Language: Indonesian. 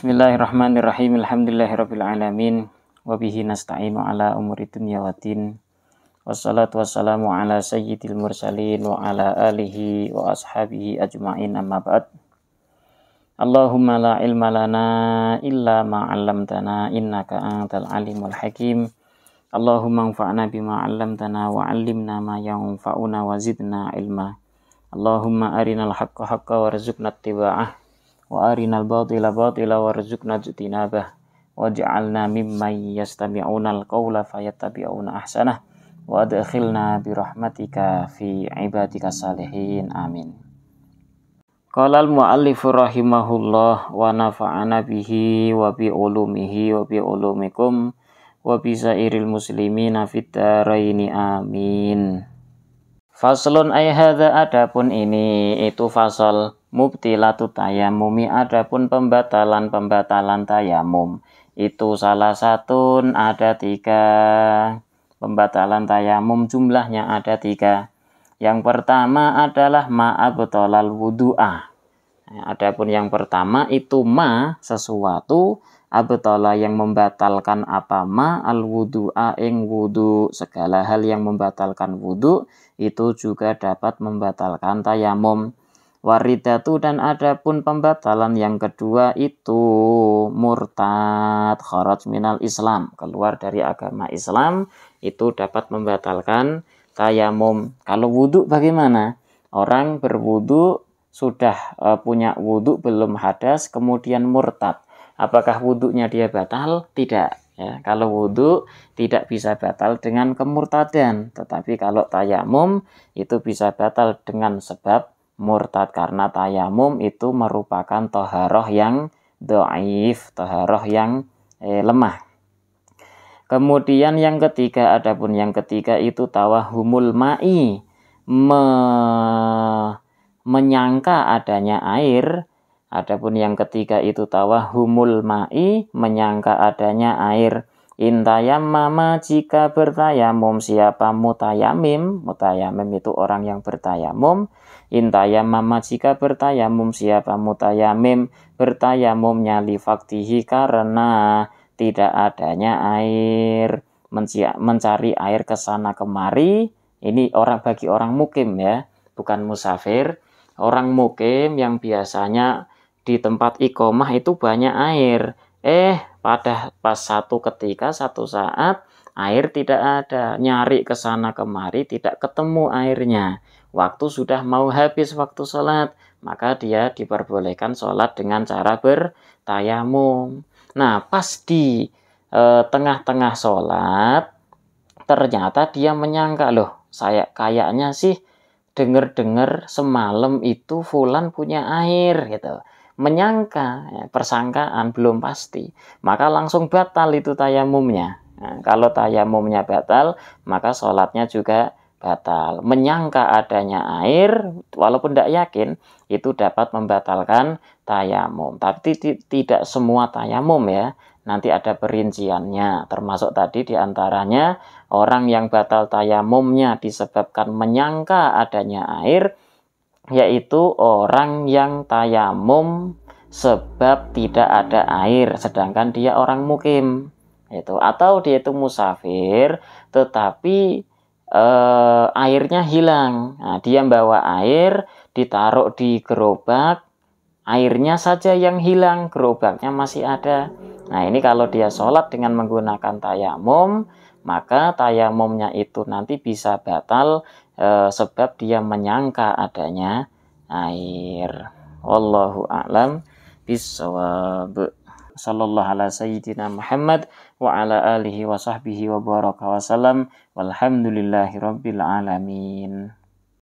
Bismillahirrahmanirrahim. Alhamdulillahirabbil alamin. Wa nasta'inu ala umuri dunya watin. Wassalatu wassalamu ala sayyidil mursalin wa ala alihi wa ashabihi ajmain amma ba'd. Allahumma la ilma lana illa ma 'allamtana innaka antal alimul hakim. Allahumma anfa'na bima 'allamtana wa 'allimna ma yanfa'una wa zidna ilma. Allahumma arinal haqqa haqqa warzuqna ittiba'ah wa arinal batila batila warzuqna jitinabah waj'alna mimman yastami'una al-qawla fayattabi'una ahsanah wa adkhilna bi rahmatika fi ibadika salihin amin qala al-muallif rahimahullah wa nafa'ana bihi wa bi ulumihi wa bi ulumikum wa bi sairil muslimina fid daraini amin faslun ay adapun ini itu fasal mubtilatu tayamumi adapun pembatalan-pembatalan tayamum itu salah satu ada tiga pembatalan tayamum jumlahnya ada tiga yang pertama adalah ma'abtolal wudu'a adapun yang pertama itu ma sesuatu abtola yang membatalkan apa ma al wudu'a ing wudu segala hal yang membatalkan wudu itu juga dapat membatalkan tayamum waridatu dan adapun pembatalan yang kedua itu murtad kharaj minal Islam keluar dari agama Islam itu dapat membatalkan tayamum kalau wudhu bagaimana orang berwudhu sudah e, punya wudhu belum hadas kemudian murtad apakah wudhunya dia batal tidak ya kalau wudhu tidak bisa batal dengan kemurtadan tetapi kalau tayamum itu bisa batal dengan sebab murtad karena tayamum itu merupakan toharoh yang doaif, toharoh yang eh, lemah. Kemudian yang ketiga, adapun yang ketiga itu tawahumul ma'i, me, menyangka adanya air. Adapun yang ketiga itu tawahumul ma'i, menyangka adanya air. Intayam mama jika bertayamum siapa mutayamim mutayamim itu orang yang bertayamum intayam mama jika bertayamum siapa mutayamim bertayamumnya li faktihi karena tidak adanya air mencari air ke sana kemari ini orang bagi orang mukim ya bukan musafir orang mukim yang biasanya di tempat ikomah itu banyak air eh pada pas satu ketika satu saat air tidak ada nyari ke sana kemari tidak ketemu airnya waktu sudah mau habis waktu sholat maka dia diperbolehkan sholat dengan cara bertayamum nah pas di e, tengah-tengah sholat ternyata dia menyangka loh saya kayaknya sih denger denger semalam itu Fulan punya air gitu menyangka, ya, persangkaan belum pasti, maka langsung batal itu tayamumnya. Nah, kalau tayamumnya batal, maka sholatnya juga batal. Menyangka adanya air, walaupun tidak yakin, itu dapat membatalkan tayamum. Tapi tidak semua tayamum ya, nanti ada perinciannya. Termasuk tadi diantaranya orang yang batal tayamumnya disebabkan menyangka adanya air, yaitu orang yang tayamum sebab tidak ada air sedangkan dia orang mukim itu atau dia itu musafir tetapi eh, airnya hilang nah, dia membawa air ditaruh di gerobak airnya saja yang hilang gerobaknya masih ada nah ini kalau dia sholat dengan menggunakan tayamum maka tayamumnya itu nanti bisa batal e, sebab dia menyangka adanya air. Wallahu a'lam bisawab. Sallallahu ala sayyidina Muhammad wa ala alihi wa sahbihi wa baraka wa salam. Walhamdulillahi rabbil alamin.